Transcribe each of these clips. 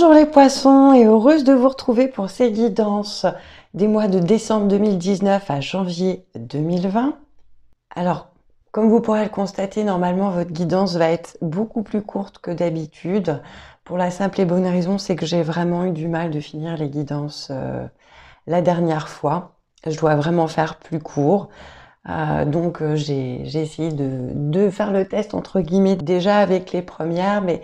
Bonjour les poissons et heureuse de vous retrouver pour ces guidances des mois de décembre 2019 à janvier 2020. Alors, comme vous pourrez le constater, normalement votre guidance va être beaucoup plus courte que d'habitude. Pour la simple et bonne raison, c'est que j'ai vraiment eu du mal de finir les guidances euh, la dernière fois. Je dois vraiment faire plus court. Euh, donc euh, j'ai essayé de, de faire le test entre guillemets déjà avec les premières, mais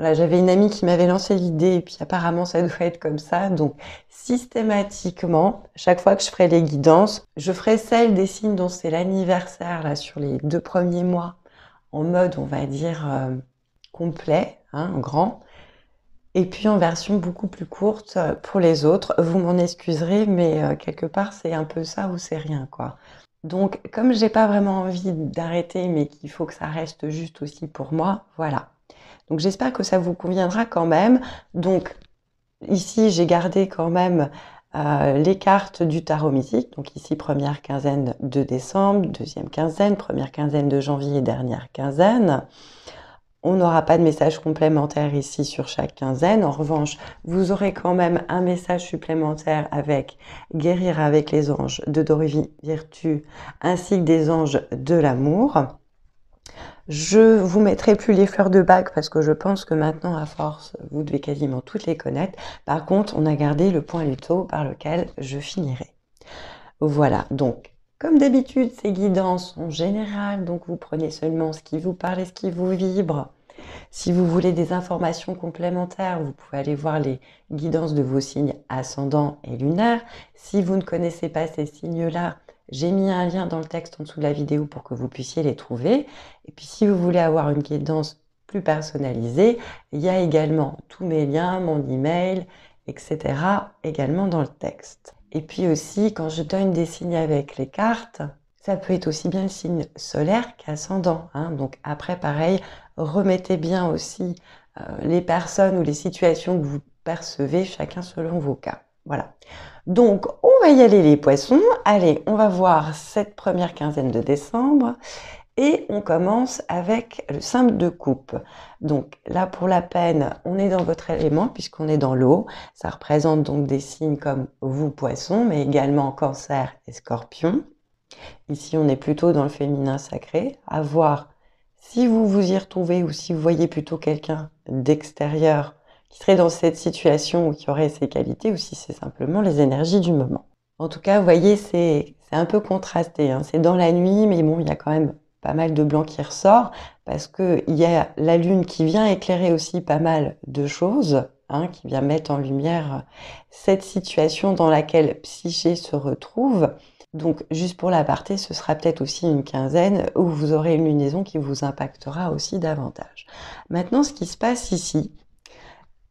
j'avais une amie qui m'avait lancé l'idée et puis apparemment ça doit être comme ça. Donc systématiquement, chaque fois que je ferai les guidances, je ferai celle des signes dont c'est l'anniversaire là sur les deux premiers mois, en mode on va dire euh, complet, hein, grand. Et puis en version beaucoup plus courte euh, pour les autres. Vous m'en excuserez, mais euh, quelque part c'est un peu ça ou c'est rien quoi. Donc comme j'ai pas vraiment envie d'arrêter, mais qu'il faut que ça reste juste aussi pour moi, voilà. Donc j'espère que ça vous conviendra quand même. Donc ici, j'ai gardé quand même euh, les cartes du tarot mythique. Donc ici, première quinzaine de décembre, deuxième quinzaine, première quinzaine de janvier et dernière quinzaine. On n'aura pas de message complémentaire ici sur chaque quinzaine. En revanche, vous aurez quand même un message supplémentaire avec Guérir avec les anges de Dorivi Virtue ainsi que des anges de l'amour. Je vous mettrai plus les fleurs de bac parce que je pense que maintenant, à force, vous devez quasiment toutes les connaître. Par contre, on a gardé le point luto par lequel je finirai. Voilà, donc comme d'habitude, ces guidances sont générales, donc vous prenez seulement ce qui vous parle et ce qui vous vibre. Si vous voulez des informations complémentaires, vous pouvez aller voir les guidances de vos signes ascendants et lunaires. Si vous ne connaissez pas ces signes-là, j'ai mis un lien dans le texte en dessous de la vidéo pour que vous puissiez les trouver. Et puis si vous voulez avoir une guidance plus personnalisée, il y a également tous mes liens, mon email, etc. également dans le texte. Et puis aussi, quand je donne des signes avec les cartes, ça peut être aussi bien le signe solaire qu'ascendant. Hein. Donc après, pareil, remettez bien aussi euh, les personnes ou les situations que vous percevez, chacun selon vos cas. Voilà. Donc, on va y aller les poissons. Allez, on va voir cette première quinzaine de décembre. Et on commence avec le simple de coupe. Donc là, pour la peine, on est dans votre élément puisqu'on est dans l'eau. Ça représente donc des signes comme vous, poisson, mais également cancer et scorpion. Ici, on est plutôt dans le féminin sacré. À voir si vous vous y retrouvez ou si vous voyez plutôt quelqu'un d'extérieur qui serait dans cette situation ou qui aurait ces qualités, ou si c'est simplement les énergies du moment. En tout cas, vous voyez, c'est un peu contrasté. Hein. C'est dans la nuit, mais bon, il y a quand même pas mal de blanc qui ressort, parce qu'il y a la lune qui vient éclairer aussi pas mal de choses, hein, qui vient mettre en lumière cette situation dans laquelle Psyché se retrouve. Donc, juste pour l'aparté, ce sera peut-être aussi une quinzaine où vous aurez une lunaison qui vous impactera aussi davantage. Maintenant, ce qui se passe ici,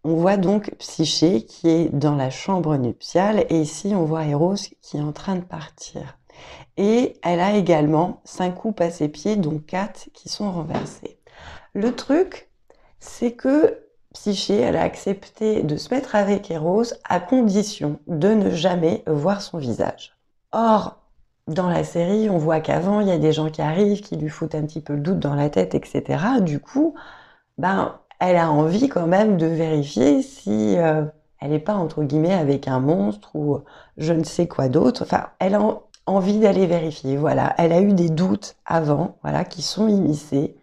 on voit donc Psyché qui est dans la chambre nuptiale et ici on voit héros qui est en train de partir. Et elle a également cinq coupes à ses pieds, dont quatre qui sont renversées. Le truc, c'est que Psyché, elle a accepté de se mettre avec héros à condition de ne jamais voir son visage. Or, dans la série, on voit qu'avant, il y a des gens qui arrivent, qui lui foutent un petit peu le doute dans la tête, etc. Du coup, ben, elle a envie quand même de vérifier si euh, elle n'est pas entre guillemets avec un monstre ou euh, je ne sais quoi d'autre. Enfin, elle a envie d'aller vérifier. Voilà, elle a eu des doutes avant, voilà, qui sont immiscés,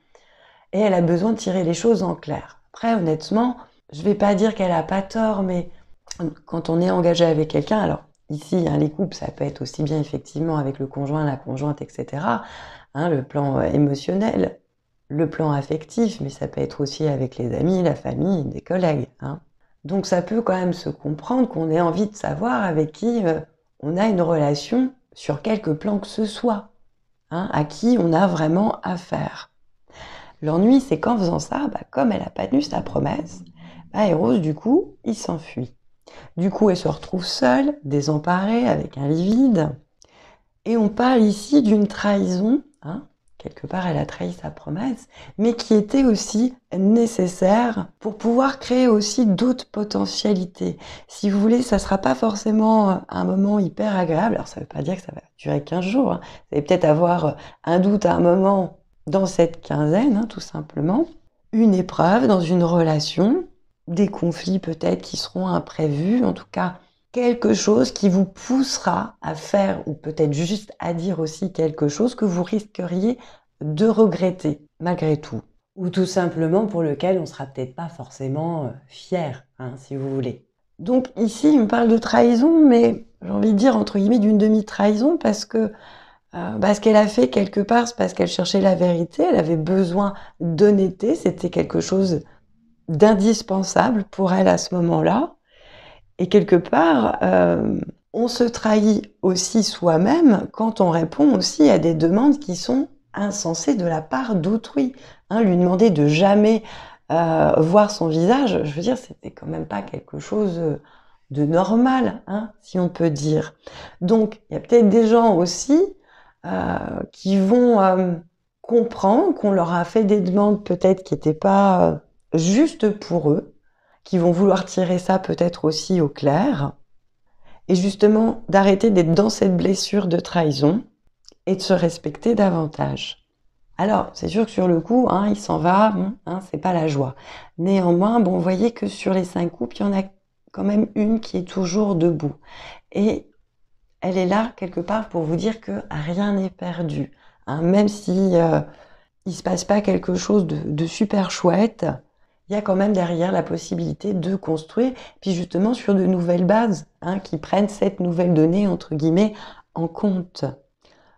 et elle a besoin de tirer les choses en clair. Après, honnêtement, je ne vais pas dire qu'elle n'a pas tort, mais quand on est engagé avec quelqu'un, alors ici, hein, les couples, ça peut être aussi bien effectivement avec le conjoint, la conjointe, etc. Hein, le plan euh, émotionnel, le plan affectif, mais ça peut être aussi avec les amis, la famille, des collègues. Hein. Donc ça peut quand même se comprendre qu'on ait envie de savoir avec qui euh, on a une relation sur quelque plan que ce soit, hein, à qui on a vraiment affaire. L'ennui, c'est qu'en faisant ça, bah, comme elle n'a pas tenu sa promesse, bah, du coup, il s'enfuit. Du coup, elle se retrouve seule, désemparée, avec un livide. Et on parle ici d'une trahison, hein, quelque part elle a trahi sa promesse, mais qui était aussi nécessaire pour pouvoir créer aussi d'autres potentialités. Si vous voulez, ça ne sera pas forcément un moment hyper agréable, alors ça ne veut pas dire que ça va durer 15 jours, ça hein. vous peut-être avoir un doute à un moment dans cette quinzaine, hein, tout simplement, une épreuve dans une relation, des conflits peut-être qui seront imprévus, en tout cas quelque chose qui vous poussera à faire, ou peut-être juste à dire aussi quelque chose que vous risqueriez de regretter malgré tout, ou tout simplement pour lequel on sera peut-être pas forcément euh, fier, hein, si vous voulez. Donc ici, il me parle de trahison, mais j'ai envie de dire entre guillemets d'une demi-trahison parce que euh, ce qu'elle a fait quelque part, c'est parce qu'elle cherchait la vérité, elle avait besoin d'honnêteté, c'était quelque chose d'indispensable pour elle à ce moment-là. Et quelque part, euh, on se trahit aussi soi-même quand on répond aussi à des demandes qui sont insensées de la part d'autrui. Hein, lui demander de jamais euh, voir son visage, je veux dire, c'était quand même pas quelque chose de normal, hein, si on peut dire. Donc, il y a peut-être des gens aussi euh, qui vont comprendre qu'on leur a fait des demandes peut-être qui n'étaient pas justes pour eux, qui vont vouloir tirer ça peut-être aussi au clair, et justement d'arrêter d'être dans cette blessure de trahison et de se respecter davantage. Alors, c'est sûr que sur le coup, hein, il s'en va, hein, c'est pas la joie. Néanmoins, bon, vous voyez que sur les cinq coupes, il y en a quand même une qui est toujours debout. Et elle est là, quelque part, pour vous dire que rien n'est perdu. Hein, même si euh, il se passe pas quelque chose de super chouette, il y a quand même derrière la possibilité de construire, puis justement sur de nouvelles bases hein, qui prennent cette nouvelle donnée, entre guillemets, en compte.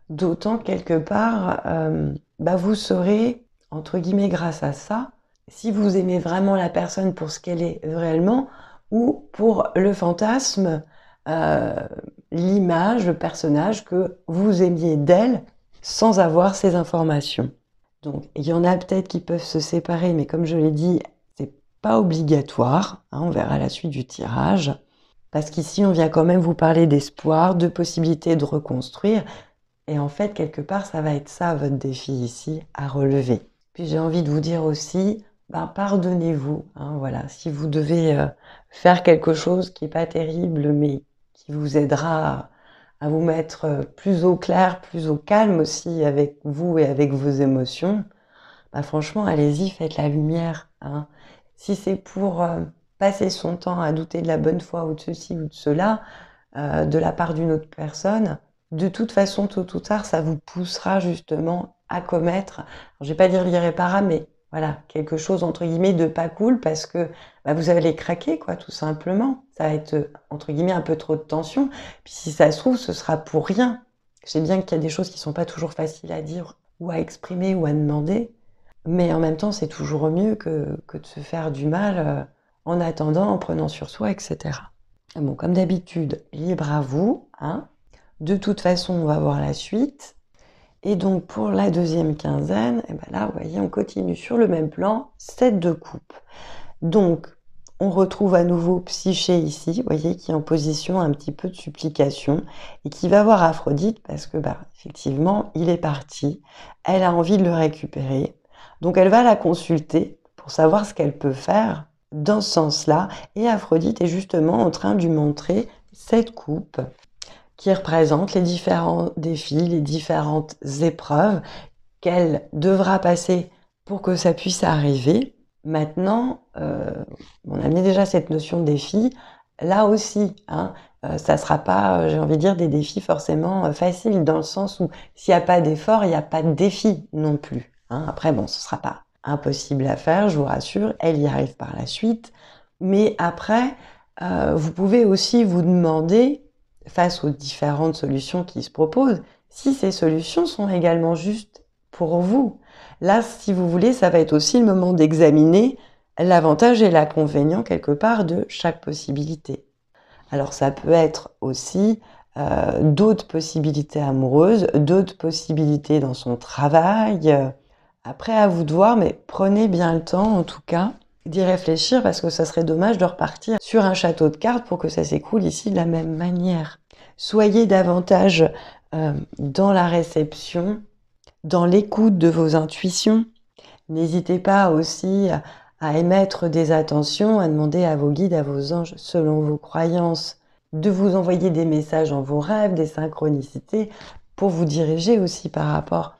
D'autant quelque part, euh, bah, vous saurez, entre guillemets, grâce à ça, si vous aimez vraiment la personne pour ce qu'elle est réellement ou pour le fantasme, euh, l'image, le personnage que vous aimiez d'elle sans avoir ces informations. Donc, il y en a peut-être qui peuvent se séparer, mais comme je l'ai dit, pas obligatoire, hein, on verra la suite du tirage, parce qu'ici on vient quand même vous parler d'espoir, de possibilité de reconstruire, et en fait quelque part ça va être ça votre défi ici à relever. Puis j'ai envie de vous dire aussi, ben, pardonnez-vous, hein, voilà, si vous devez euh, faire quelque chose qui n'est pas terrible, mais qui vous aidera à, vous mettre euh, plus au clair, plus au calme aussi avec vous et avec vos émotions, ben, franchement, allez-y, faites la lumière. Hein. Si c'est pour euh, passer son temps à douter de la bonne foi ou de ceci ou de cela euh, de la part d'une autre personne, de toute façon, tôt ou tard, ça vous poussera justement à commettre, je ne vais pas dire l'irréparable, mais voilà, quelque chose entre guillemets de pas cool parce que bah, vous allez craquer, quoi, tout simplement. Ça va être entre guillemets un peu trop de tension. Puis si ça se trouve, ce sera pour rien. Je sais bien qu'il y a des choses qui ne sont pas toujours faciles à dire ou à exprimer ou à demander, mais en même temps, c'est toujours mieux que, de se faire du mal euh, en attendant, en prenant sur soi, etc. Bon, comme d'habitude, libre à vous. Hein. De toute façon, on va voir la suite. Et donc pour la deuxième quinzaine, et eh ben là, vous voyez, on continue sur le même plan, 7 de coupe. Donc, on retrouve à nouveau Psyché ici, vous voyez, qui est en position un petit peu de supplication et qui va voir Aphrodite parce que, bah, effectivement, il est parti. Elle a envie de le récupérer. Donc elle va la consulter pour savoir ce qu'elle peut faire dans ce sens-là. Et Aphrodite est justement en train de lui montrer cette coupe qui représente les différents défis, les différentes épreuves qu'elle devra passer pour que ça puisse arriver. Maintenant, euh, on on mis déjà cette notion de défi. Là aussi, hein, euh, ça ne sera pas, euh, j'ai envie de dire, des défis forcément faciles, dans le sens où s'il n'y a pas d'effort, il n'y a pas de défi non plus. Hein. après, bon, ce sera pas impossible à faire, je vous rassure, elle y arrive par la suite. Mais après, euh, vous pouvez aussi vous demander, face aux différentes solutions qui se proposent, si ces solutions sont également justes pour vous. Là, si vous voulez, ça va être aussi le moment d'examiner l'avantage et l'inconvénient quelque part de chaque possibilité. Alors ça peut être aussi euh, d'autres possibilités amoureuses, d'autres possibilités dans son travail, euh, après, à vous de voir, mais prenez bien le temps, en tout cas, d'y réfléchir parce que ça serait dommage de repartir sur un château de cartes pour que ça s'écoule ici de la même manière. Soyez davantage euh, dans la réception, dans l'écoute de vos intuitions. N'hésitez pas aussi à émettre des attentions, à demander à vos guides, à vos anges, selon vos croyances, de vous envoyer des messages en vos rêves, des synchronicités, pour vous diriger aussi par rapport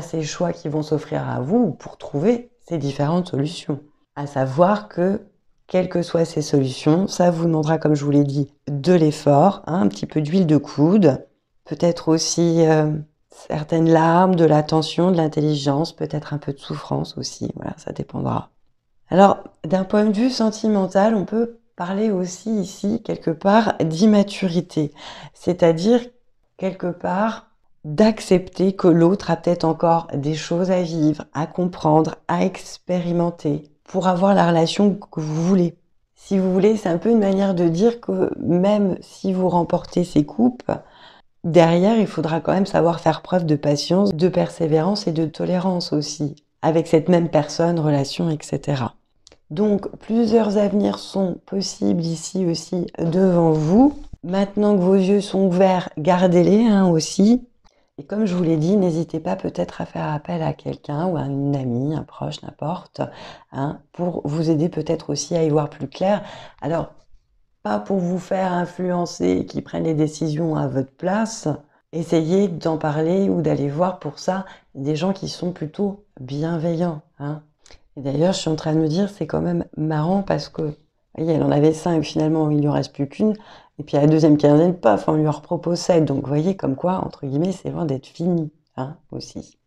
ces choix qui vont s'offrir à vous pour trouver ces différentes solutions. À savoir que, quelles que soient ces solutions, ça vous demandera, comme je vous l'ai dit, de l'effort, hein, un petit peu d'huile de coude, peut-être aussi euh, certaines larmes, de l'attention, de l'intelligence, peut-être un peu de souffrance aussi, voilà, ça dépendra. Alors, d'un point de vue sentimental, on peut parler aussi ici, quelque part, d'immaturité, c'est-à-dire, quelque part, d'accepter que l'autre a peut-être encore des choses à vivre, à comprendre, à expérimenter pour avoir la relation que vous voulez. Si vous voulez, c'est un peu une manière de dire que même si vous remportez ces coupes, derrière, il faudra quand même savoir faire preuve de patience, de persévérance et de tolérance aussi, avec cette même personne, relation, etc. Donc, plusieurs avenirs sont possibles ici aussi devant vous. Maintenant que vos yeux sont ouverts, gardez-les hein, aussi. Et comme je vous l'ai dit, n'hésitez pas peut-être à faire appel à quelqu'un ou à une amie, un proche, n'importe, hein, pour vous aider peut-être aussi à y voir plus clair. Alors, pas pour vous faire influencer et qui prennent les décisions à votre place. Essayez d'en parler ou d'aller voir pour ça des gens qui sont plutôt bienveillants. Hein. Et d'ailleurs, je suis en train de me dire, c'est quand même marrant parce que, voyez, elle en avait cinq, finalement, il n'y en reste plus qu'une. Et puis à la deuxième quinzaine, paf, on lui repropose 7. Donc vous voyez comme quoi, entre guillemets, c'est loin d'être fini hein, aussi.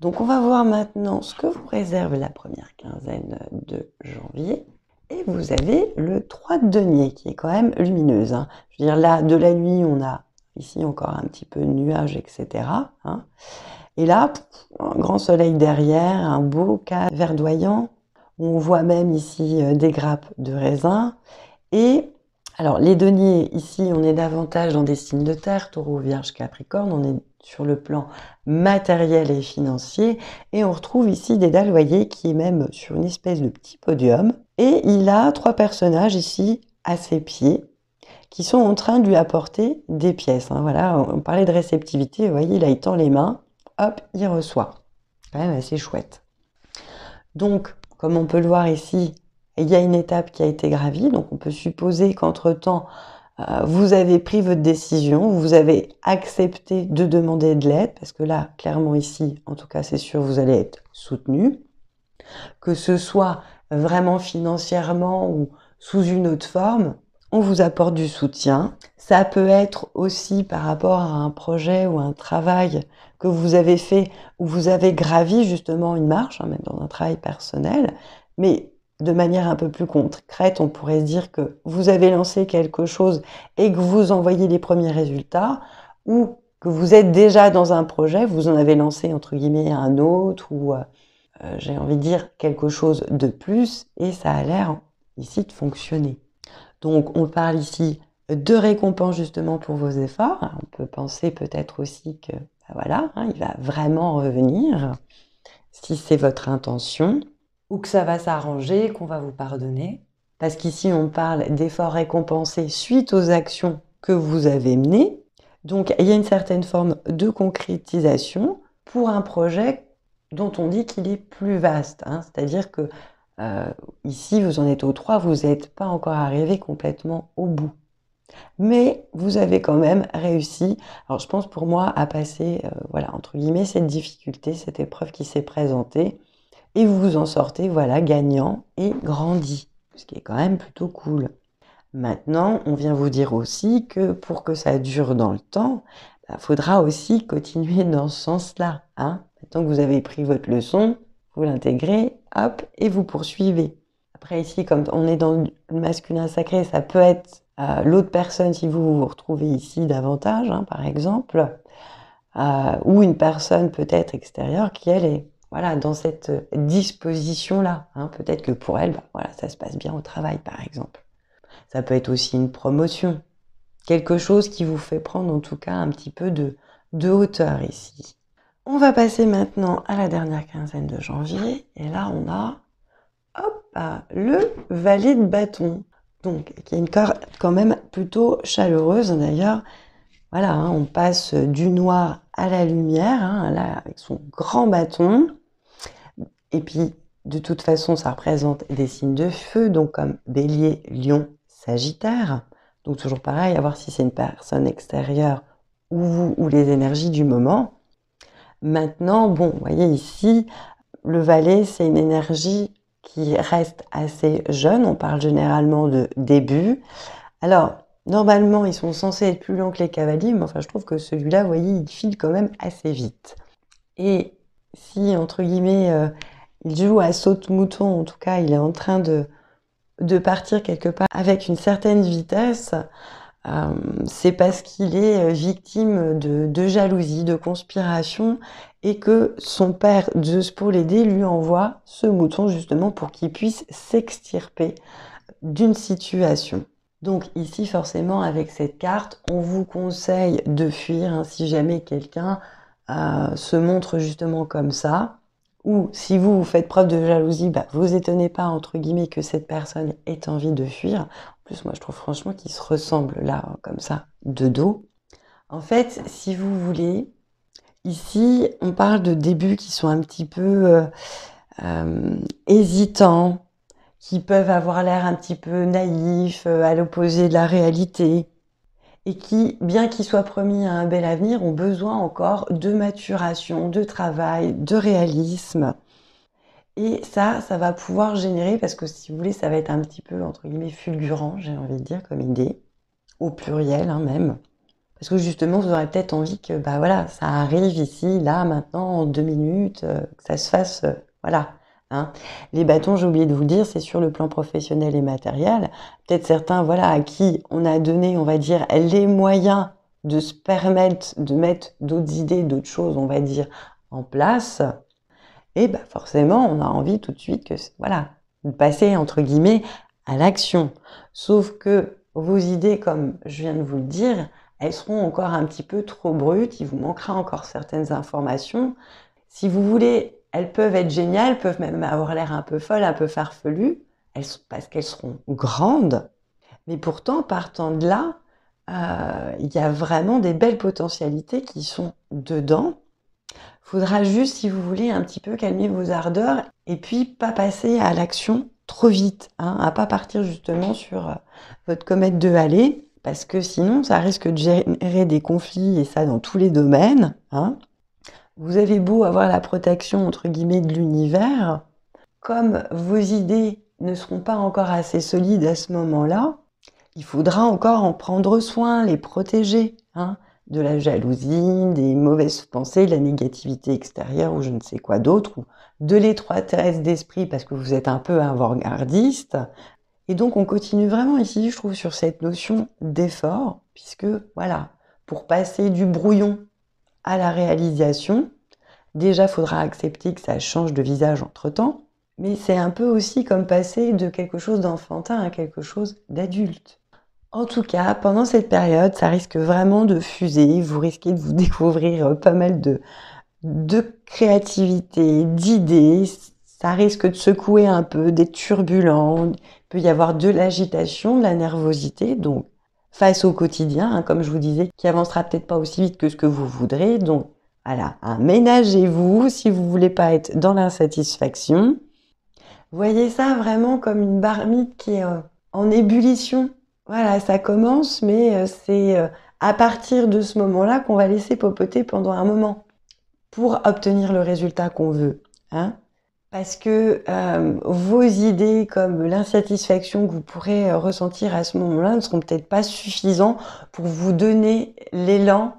Donc on va voir maintenant ce que vous réserve la première quinzaine de janvier. Et vous avez le 3 de denier qui est quand même lumineuse. Hein. Je veux dire, là, de la nuit, on a ici encore un petit peu de nuages, etc. Hein. Et là, un grand soleil derrière, un beau cas verdoyant. On voit même ici euh, des grappes de raisins Et alors, les deniers, ici, on est davantage dans des signes de terre, taureau, vierge, capricorne. On est sur le plan matériel et financier. Et on retrouve ici des vous qui est même sur une espèce de petit podium. Et il a trois personnages ici à ses pieds qui sont en train de lui apporter des pièces. Hein. voilà, on parlait de réceptivité. Vous voyez, là, il tend les mains. Hop, il reçoit. Quand même assez chouette. Donc, comme on peut le voir ici, il y a une étape qui a été gravie, donc on peut supposer qu'entre-temps, euh, vous avez pris votre décision, vous avez accepté de demander de l'aide, parce que là, clairement ici, en tout cas, c'est sûr, vous allez être soutenu, que ce soit vraiment financièrement ou sous une autre forme, on vous apporte du soutien. Ça peut être aussi par rapport à un projet ou un travail que vous avez fait, où vous avez gravi justement une marche, hein, même dans un travail personnel, mais de manière un peu plus concrète, on pourrait se dire que vous avez lancé quelque chose et que vous envoyez les premiers résultats, ou que vous êtes déjà dans un projet, vous en avez lancé entre guillemets un autre, ou euh, euh, j'ai envie de dire quelque chose de plus, et ça a l'air ici de fonctionner. Donc on parle ici de récompense justement pour vos efforts. On peut penser peut-être aussi que bah voilà, hein, il va vraiment revenir si c'est votre intention ou que ça va s'arranger, qu'on va vous pardonner. Parce qu'ici, on parle d'efforts récompensés suite aux actions que vous avez menées. Donc, il y a une certaine forme de concrétisation pour un projet dont on dit qu'il est plus vaste. Hein. C'est-à-dire que euh, ici, vous en êtes au trois, vous n'êtes pas encore arrivé complètement au bout. Mais vous avez quand même réussi, alors je pense pour moi, à passer, euh, voilà, entre guillemets, cette difficulté, cette épreuve qui s'est présentée, et vous vous en sortez, voilà, gagnant et grandi, ce qui est quand même plutôt cool. Maintenant, on vient vous dire aussi que pour que ça dure dans le temps, il bah, faudra aussi continuer dans ce sens-là. Tant hein. Maintenant que vous avez pris votre leçon, vous l'intégrez, hop, et vous poursuivez. Après ici, comme on est dans le masculin sacré, ça peut être euh, l'autre personne si vous vous retrouvez ici davantage, hein, par exemple, euh, ou une personne peut-être extérieure qui elle est voilà, dans cette euh, disposition-là. Hein. Peut-être que pour elle, bah, voilà, ça se passe bien au travail, par exemple. Ça peut être aussi une promotion, quelque chose qui vous fait prendre en tout cas un petit peu de, hauteur ici. On va passer maintenant à la dernière quinzaine de janvier. Et là, on a hop, ah, le valet de bâton. Donc, qui est une carte quand même plutôt chaleureuse d'ailleurs. Voilà, hein, on passe du noir à la lumière, hein, là, avec son grand bâton. Et puis, de toute façon, ça représente des signes de feu, donc comme bélier, lion, sagittaire. Donc toujours pareil, à voir si c'est une personne extérieure ou ou les énergies du moment. Maintenant, bon, vous voyez ici, le valet, c'est une énergie qui reste assez jeune. On parle généralement de début. Alors, normalement, ils sont censés être plus lents que les cavaliers, mais enfin, je trouve que celui-là, vous voyez, il file quand même assez vite. Et si, entre guillemets, euh, il joue à saute-mouton, en tout cas, il est en train de, partir quelque part avec une certaine vitesse. Euh, c'est parce qu'il est euh, victime de, jalousie, de conspiration, et que son père, Zeus, pour l'aider, lui envoie ce mouton justement pour qu'il puisse s'extirper d'une situation. Donc ici, forcément, avec cette carte, on vous conseille de fuir hein, si jamais quelqu'un euh, se montre justement comme ça ou si vous, faites preuve de jalousie, bah, vous étonnez pas, entre guillemets, que cette personne ait envie de fuir. En plus, moi, je trouve franchement qu'ils se ressemblent là, comme ça, de dos. En fait, si vous voulez, ici, on parle de débuts qui sont un petit peu euh, euh, hésitants, qui peuvent avoir l'air un petit peu naïfs, euh, à l'opposé de la réalité et qui, bien qu'ils soient promis à un bel avenir, ont besoin encore de maturation, de travail, de réalisme. Et ça, ça va pouvoir générer, parce que si vous voulez, ça va être un petit peu, entre guillemets, fulgurant, j'ai envie de dire, comme idée, au pluriel hein, même. Parce que justement, vous aurez peut-être envie que, bah voilà, ça arrive ici, là, maintenant, en deux minutes, euh, que ça se fasse, euh, voilà, Hein. Les bâtons, j'ai oublié de vous le dire, c'est sur le plan professionnel et matériel. Peut-être certains, voilà, à qui on a donné, on va dire, les moyens de se permettre de mettre d'autres idées, d'autres choses, on va dire, en place. Et eh bah ben, forcément, on a envie tout de suite que, voilà, de passer entre guillemets à l'action. Sauf que vos idées, comme je viens de vous le dire, elles seront encore un petit peu trop brutes. Il vous manquera encore certaines informations. Si vous voulez elles peuvent être géniales, peuvent même avoir l'air un peu folles, un peu farfelues, parce qu'elles seront grandes. Mais pourtant, partant de là, euh, il y a vraiment des belles potentialités qui sont dedans. Faudra juste, si vous voulez, un petit peu calmer vos ardeurs et puis pas passer à l'action trop vite, hein, à pas partir justement sur euh, votre comète de Halley, parce que sinon ça risque de générer des conflits et ça dans tous les domaines. Hein. Vous avez beau avoir la protection entre guillemets de l'univers, comme vos idées ne seront pas encore assez solides à ce moment-là, il faudra encore en prendre soin, les protéger hein, de la jalousie, des mauvaises pensées, de la négativité extérieure ou je ne sais quoi d'autre, ou de l'étroitesse d'esprit parce que vous êtes un peu avant-gardiste. Et donc on continue vraiment ici, je trouve, sur cette notion d'effort, puisque voilà, pour passer du brouillon à la réalisation. Déjà, faudra accepter que ça change de visage entre-temps, mais c'est un peu aussi comme passer de quelque chose d'enfantin à quelque chose d'adulte. En tout cas, pendant cette période, ça risque vraiment de fuser, vous risquez de vous découvrir pas mal de, de créativité, d'idées, ça risque de secouer un peu, d'être turbulent, peut y avoir de l'agitation, de la nervosité, donc face au quotidien, hein, comme je vous disais, qui avancera peut-être pas aussi vite que ce que vous voudrez. Donc voilà, aménagez vous si vous voulez pas être dans l'insatisfaction. Voyez ça vraiment comme une barmite qui est euh, en ébullition. Voilà, ça commence, mais euh, c'est euh, à partir de ce moment-là qu'on va laisser popoter pendant un moment pour obtenir le résultat qu'on veut. Hein parce que euh, vos idées comme l'insatisfaction que vous pourrez euh, ressentir à ce moment-là ne seront peut-être pas suffisants pour vous donner l'élan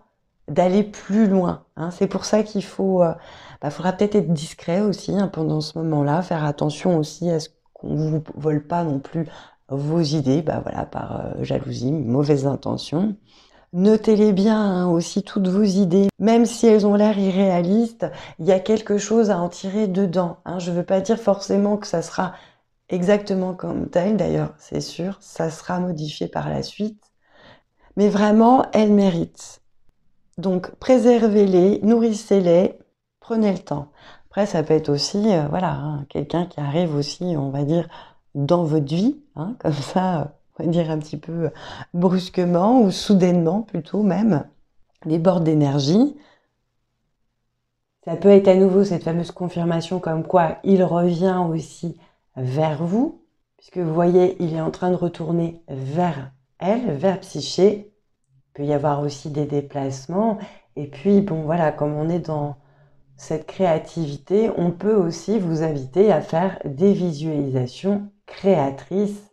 d'aller plus loin. Hein. C'est pour ça qu'il faut, euh, bah, faudra peut-être être discret aussi hein, pendant ce moment-là, faire attention aussi à ce qu'on ne vous vole pas non plus vos idées, bah voilà, par jalousie, mauvaise intention. Notez-les bien hein, aussi toutes vos idées, même si elles ont l'air irréalistes, il y a quelque chose à en tirer dedans. Hein. Je ne veux pas dire forcément que ça sera exactement comme tel, d'ailleurs c'est sûr, ça sera modifié par la suite, mais vraiment elles méritent. Donc préservez-les, nourrissez-les, prenez le temps. Après ça peut être aussi, euh, voilà, hein, quelqu'un qui arrive aussi, on va dire, dans votre vie, comme ça euh, dire un petit peu euh, brusquement ou soudainement plutôt même, bords d'énergie. Ça peut être à nouveau cette fameuse confirmation comme quoi il revient aussi vers vous, puisque vous voyez, il est en train de retourner vers elle, vers Psyché. Il peut y avoir aussi des déplacements. Et puis, bon, voilà, comme on est dans cette créativité, on peut aussi vous inviter à faire des visualisations créatrices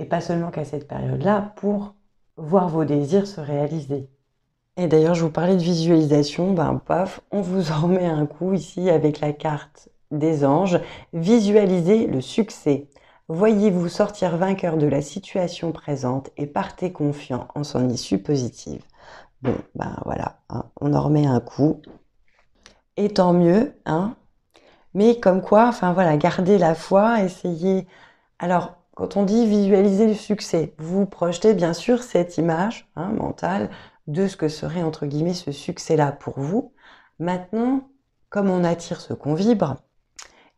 et pas seulement qu'à cette période-là, pour voir vos désirs se réaliser. Et d'ailleurs, je vous parlais de visualisation, ben paf, on vous en met un coup ici avec la carte des anges. Visualisez le succès. Voyez-vous sortir vainqueur de la situation présente et partez confiant en son issue positive. Bon, ben voilà, hein, on en remet un coup. Et tant mieux, hein. Mais comme quoi, enfin voilà, gardez la foi, essayez. Alors, quand on dit visualiser le succès, vous projetez bien sûr cette image hein, mentale de ce que serait entre guillemets ce succès-là pour vous. Maintenant, comme on attire ce qu'on vibre,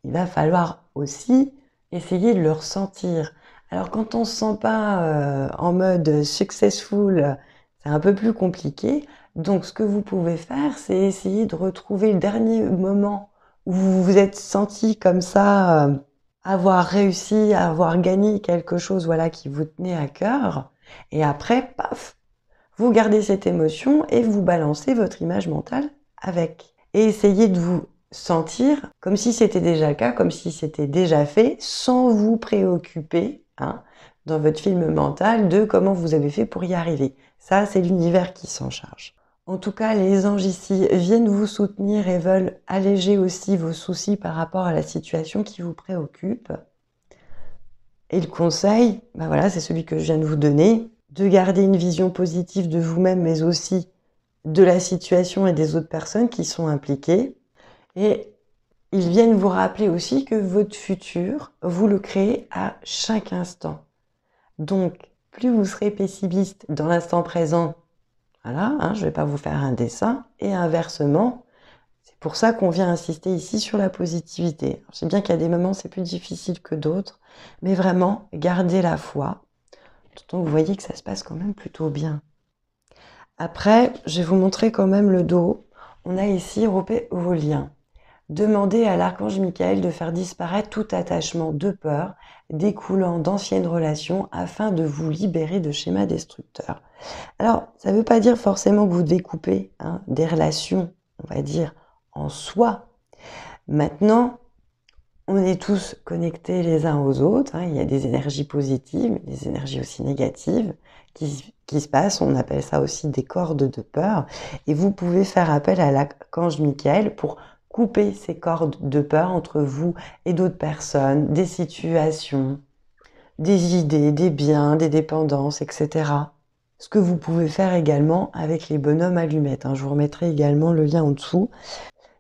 il va falloir aussi essayer de le ressentir. Alors quand on ne se sent pas euh, en mode successful, c'est un peu plus compliqué. Donc ce que vous pouvez faire, c'est essayer de retrouver le dernier moment où vous vous êtes senti comme ça. Euh, avoir réussi, avoir gagné quelque chose, voilà, qui vous tenait à cœur. Et après, paf, vous gardez cette émotion et vous balancez votre image mentale avec. Et essayez de vous sentir comme si c'était déjà le cas, comme si c'était déjà fait, sans vous préoccuper hein, dans votre film mental de comment vous avez fait pour y arriver. Ça, c'est l'univers qui s'en charge. En tout cas, les anges ici viennent vous soutenir et veulent alléger aussi vos soucis par rapport à la situation qui vous préoccupe. Et le conseil, ben voilà, c'est celui que je viens de vous donner, de garder une vision positive de vous-même, mais aussi de la situation et des autres personnes qui sont impliquées. Et ils viennent vous rappeler aussi que votre futur, vous le créez à chaque instant. Donc, plus vous serez pessimiste dans l'instant présent voilà, hein, je ne vais pas vous faire un dessin. Et inversement, c'est pour ça qu'on vient insister ici sur la positivité. Je sais bien qu'il y a des moments, c'est plus difficile que d'autres, mais vraiment, gardez la foi. Donc vous voyez que ça se passe quand même plutôt bien. Après, je vais vous montrer quand même le dos. On a ici vos liens. Demandez à l'archange Michael de faire disparaître tout attachement de peur découlant d'anciennes relations afin de vous libérer de schémas destructeurs. Alors, ça ne veut pas dire forcément que vous devez couper hein, des relations, on va dire, en soi. Maintenant, on est tous connectés les uns aux autres. Hein. Il y a des énergies positives, des énergies aussi négatives qui, qui, se passent. On appelle ça aussi des cordes de peur. Et vous pouvez faire appel à l'archange Michael pour couper ces cordes de peur entre vous et d'autres personnes, des situations, des idées, des biens, des dépendances, etc. Ce que vous pouvez faire également avec les bonhommes allumettes. Hein. Je vous remettrai également le lien en dessous.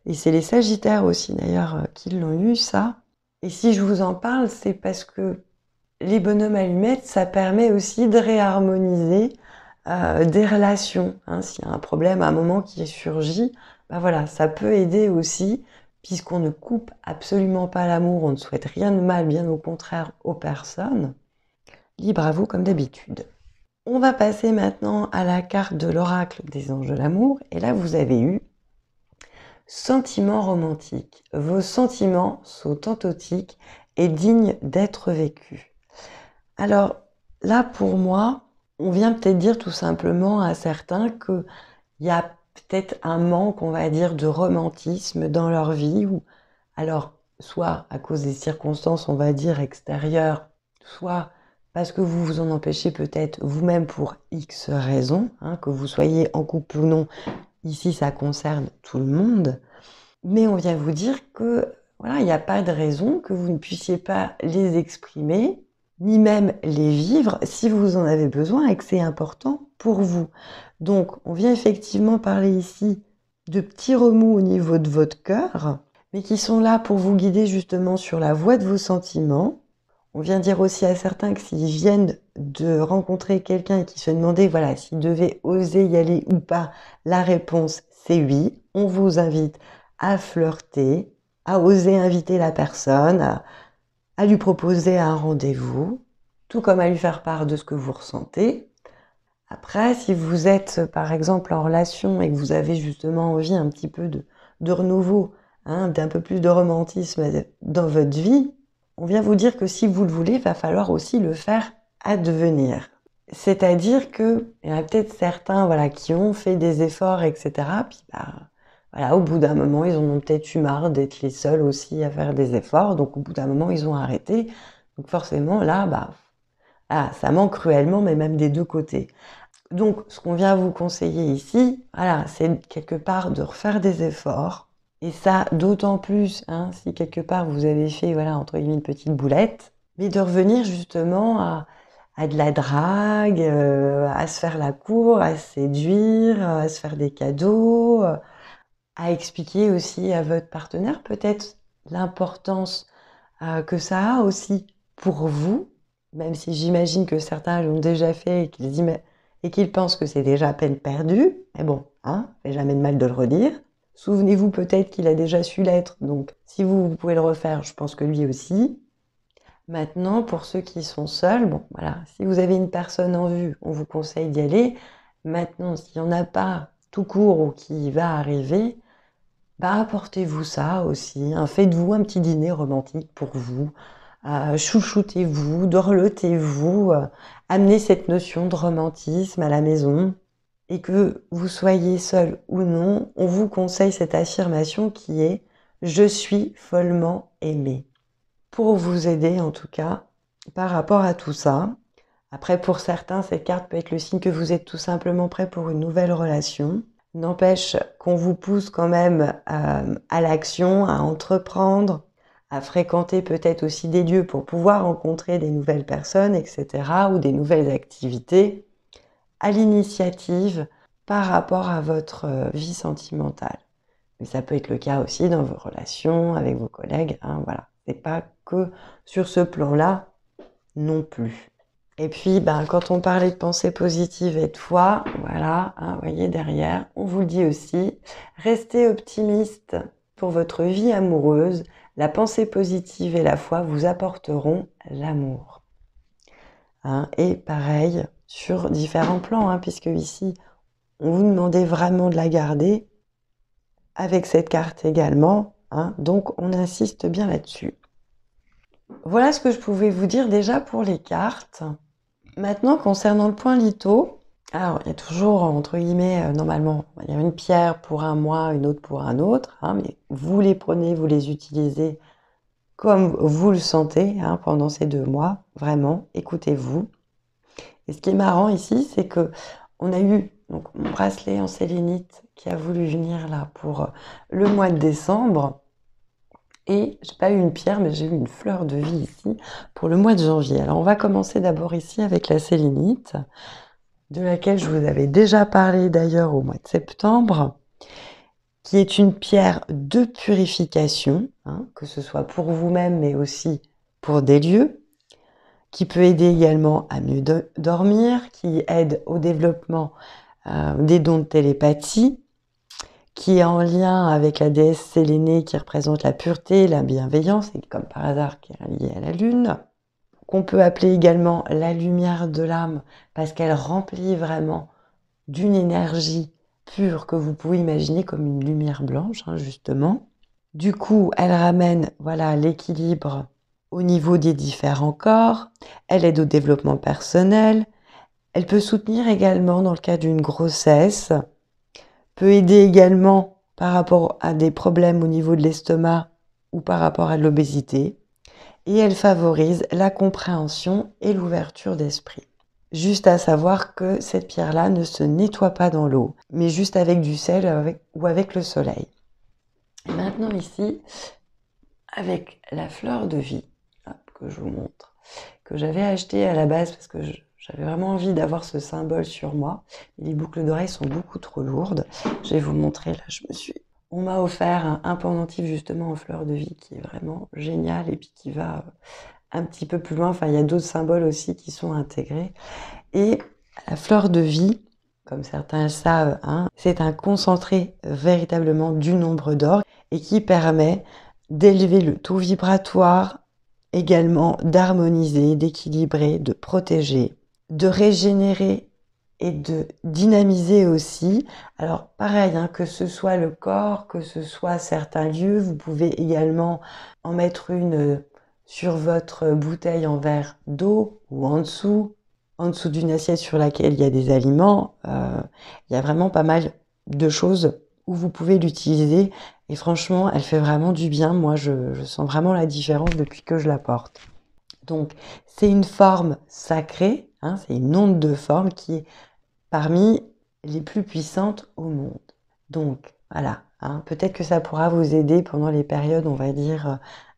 Et c'est les Sagittaires aussi d'ailleurs euh, qui l'ont eu ça. Et si je vous en parle, c'est parce que les bonhommes allumettes, ça permet aussi de réharmoniser euh, des relations. Hein. S'il y a un problème à un moment qui surgit, bah voilà, ça peut aider aussi, puisqu'on ne coupe absolument pas l'amour, on ne souhaite rien de mal, bien au contraire, aux personnes. Libre à vous comme d'habitude. On va passer maintenant à la carte de l'oracle des anges de l'amour. Et là, vous avez eu sentiments romantiques. Vos sentiments sont authentiques et dignes d'être vécus. Alors là, pour moi, on vient peut-être dire tout simplement à certains il n'y a peut-être un manque, on va dire, de romantisme dans leur vie, ou alors soit à cause des circonstances, on va dire, extérieures, soit parce que vous vous en empêchez peut-être vous-même pour X raisons, hein, que vous soyez en couple ou non, ici ça concerne tout le monde, mais on vient vous dire que voilà, il n'y a pas de raison que vous ne puissiez pas les exprimer, ni même les vivre si vous en avez besoin et que c'est important pour vous. Donc, on vient effectivement parler ici de petits remous au niveau de votre cœur, mais qui sont là pour vous guider justement sur la voie de vos sentiments. On vient dire aussi à certains que s'ils viennent de rencontrer quelqu'un et qui se demandaient, voilà, s'ils devaient oser y aller ou pas, la réponse c'est oui. On vous invite à flirter, à oser inviter la personne, à lui proposer un rendez-vous, tout comme à lui faire part de ce que vous ressentez. Après, si vous êtes euh, par exemple en relation et que vous avez justement envie un petit peu de, de renouveau, hein, d'un peu plus de romantisme dans votre vie, on vient vous dire que si vous le voulez, il va falloir aussi le faire advenir. C'est-à-dire que il y en a peut-être certains voilà, qui ont fait des efforts, etc. Puis bah, voilà, au bout d'un moment, ils ont peut-être eu marre d'être les seuls aussi à faire des efforts. Donc au bout d'un moment, ils ont arrêté. Donc forcément, là, bah, ah, ça manque cruellement, mais même des deux côtés. Donc, ce qu'on vient vous conseiller ici, voilà, c'est quelque part de refaire des efforts. Et ça, d'autant plus hein, si quelque part vous avez fait, voilà, entre guillemets, une petite boulette, mais de revenir justement à, de la drague, euh, à se faire la cour, à séduire, à se faire des cadeaux, à expliquer aussi à votre partenaire peut-être l'importance euh, que ça a aussi pour vous, même si j'imagine que certains l'ont déjà fait et qu'ils disent et qu'il pense que c'est déjà à peine perdu, mais bon, hein, fait jamais de mal de le redire. Souvenez-vous peut-être qu'il a déjà su l'être, donc si vous, pouvez le refaire, je pense que lui aussi. Maintenant, pour ceux qui sont seuls, bon voilà, si vous avez une personne en vue, on vous conseille d'y aller. Maintenant, s'il n'y en a pas tout court ou qui va arriver, bah apportez-vous ça aussi. Hein, faites-vous un petit dîner romantique pour vous, euh, chouchoutez-vous, dorlotez-vous, euh, amenez cette notion de romantisme à la maison. Et que vous soyez seul ou non, on vous conseille cette affirmation qui est ⁇ Je suis follement aimé ⁇ pour vous aider en tout cas par rapport à tout ça. Après, pour certains, cette carte peut être le signe que vous êtes tout simplement prêt pour une nouvelle relation. N'empêche qu'on vous pousse quand même euh, à l'action, à entreprendre, à fréquenter peut-être aussi des lieux pour pouvoir rencontrer des nouvelles personnes, etc., ou des nouvelles activités, à l'initiative par rapport à votre euh, vie sentimentale. Mais ça peut être le cas aussi dans vos relations avec vos collègues, hein, voilà. C'est pas que sur ce plan-là non plus. Et puis, ben, quand on parlait de pensée positive et de foi, voilà, hein, vous voyez derrière, on vous le dit aussi, restez optimiste pour votre vie amoureuse la pensée positive et la foi vous apporteront l'amour. Hein, et pareil sur différents plans, hein, puisque ici, on vous demandait vraiment de la garder avec cette carte également. Hein, donc on insiste bien là-dessus. Voilà ce que je pouvais vous dire déjà pour les cartes. Maintenant, concernant le point litho, alors, il y a toujours, entre guillemets, euh, normalement, il va dire une pierre pour un mois, une autre pour un autre, hein, mais vous les prenez, vous les utilisez comme vous le sentez hein, pendant ces deux mois, vraiment, écoutez-vous. Et ce qui est marrant ici, c'est que on a eu donc, mon bracelet en sélénite qui a voulu venir là pour euh, le mois de décembre. Et j'ai pas eu une pierre, mais j'ai eu une fleur de vie ici pour le mois de janvier. Alors on va commencer d'abord ici avec la sélénite de laquelle je vous avais déjà parlé d'ailleurs au mois de septembre, qui est une pierre de purification, hein, que ce soit pour vous-même mais aussi pour des lieux, qui peut aider également à mieux dormir, qui aide au développement euh, des dons de télépathie, qui est en lien avec la déesse Sélénée qui représente la pureté, la bienveillance, et comme par hasard qui est liée à la lune, qu'on peut appeler également la lumière de l'âme, parce qu'elle remplit vraiment d'une énergie pure que vous pouvez imaginer comme une lumière blanche, hein, justement. Du coup, elle ramène voilà l'équilibre au niveau des différents corps, elle aide au développement personnel, elle peut soutenir également dans le cas d'une grossesse, peut aider également par rapport à des problèmes au niveau de l'estomac ou par rapport à l'obésité et elle favorise la compréhension et l'ouverture d'esprit. Juste à savoir que cette pierre-là ne se nettoie pas dans l'eau, mais juste avec du sel avec, ou avec le soleil. maintenant ici, avec la fleur de vie, que je vous montre, que j'avais achetée à la base parce que j'avais vraiment envie d'avoir ce symbole sur moi. Les boucles d'oreilles sont beaucoup trop lourdes. Je vais vous montrer, là je me suis on m'a offert un pendentif justement en fleur de vie qui est vraiment génial et puis qui va euh, un petit peu plus loin. Enfin, il y a d'autres symboles aussi qui sont intégrés. Et la fleur de vie, comme certains le savent, hein, c'est un concentré véritablement du nombre d'or et qui permet d'élever le taux vibratoire, également d'harmoniser, d'équilibrer, de protéger, de régénérer et de dynamiser aussi. Alors pareil, hein, que ce soit le corps, que ce soit certains lieux, vous pouvez également en mettre une euh, sur votre bouteille en verre d'eau ou en dessous, en dessous d'une assiette sur laquelle il y a des aliments. Euh, il y a vraiment pas mal de choses où vous pouvez l'utiliser et franchement, elle fait vraiment du bien. Moi, je, sens vraiment la différence depuis que je la porte. Donc, c'est une forme sacrée, hein, c'est une onde de forme qui est parmi les plus puissantes au monde. Donc voilà, hein, peut-être que ça pourra vous aider pendant les périodes, on va dire, euh,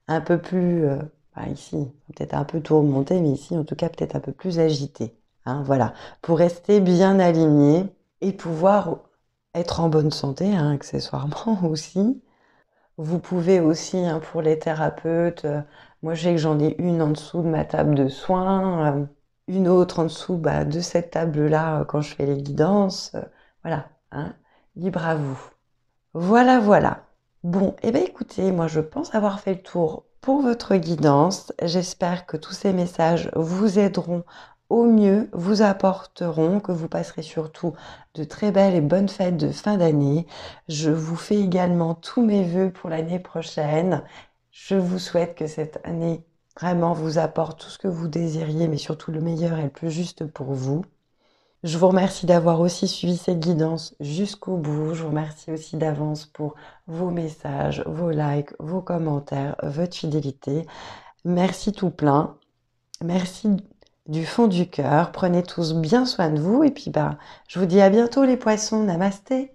un peu plus, euh, bah, ici, peut-être un peu tourmentées, mais ici, en tout cas, peut-être un peu plus agitées. Hein, voilà, pour rester bien aligné et pouvoir être en bonne santé, hein, accessoirement aussi. Vous pouvez aussi, pour les thérapeutes, euh, moi j'ai que j'en ai une en dessous de ma table de soins une autre en dessous bah, de cette table-là euh, quand je fais les guidances. Euh, voilà, hein, libre à vous. Voilà, voilà. Bon, eh bien écoutez, moi je pense avoir fait le tour pour votre guidance. J'espère que tous ces messages vous aideront au mieux, vous apporteront, que vous passerez surtout de très belles et bonnes fêtes de fin d'année. Je vous fais également tous mes voeux pour l'année prochaine. Je vous souhaite que cette année vraiment vous apporte tout ce que vous désiriez, mais surtout le meilleur et le plus juste pour vous. Je vous remercie d'avoir aussi suivi cette guidance jusqu'au bout. Je vous remercie aussi d'avance pour vos messages, vos likes, vos commentaires, votre fidélité. Merci tout plein. Merci du fond du cœur. Prenez tous bien soin de vous. Et puis, bah, je vous dis à bientôt les poissons. Namasté.